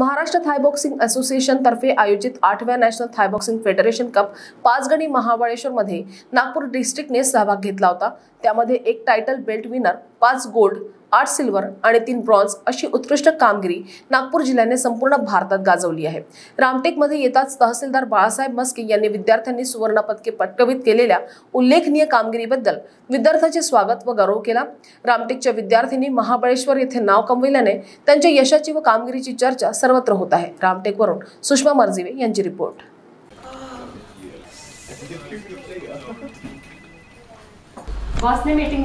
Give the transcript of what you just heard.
Maharashtra थायबॉक्सिंग association तर्फे आयोजित आठव्या national Thai boxing federation cup Panchgani महाबळेश्वरमध्ये नागपूर डिस्ट्रिक्टने सहभाग घेतला होता त्यामध्ये एक टायटल बेल्ट विनर पाच गोल्ड आठ सिल्वर आणि तीन ब्रॉन्झ अशी उत्कृष्ट कामगिरी नागपूर जिल्ह्याने संपूर्ण भारतात गाजवली आहे रामटेकमध्ये येताच तहसीलदार बाळासाहेब मस्के यांनी विद्यार्थ्यांनी सुवर्णपदके पटकवित केलेल्या उल्लेखनीय कामगिरीबद्दल विद्यार्थ्यांचे स्वागत व गौरव केला रामटेकच्या विद्यार्थ्यांनी महाबळेश्वर येथे नाव कमविल्याने त्यांच्या यशाची व कामगिरीची चर्चा सर्वत्र होत आहे रामटेकवरून सुषमा मर्जिवे यांची रिपोर्ट मीटिंग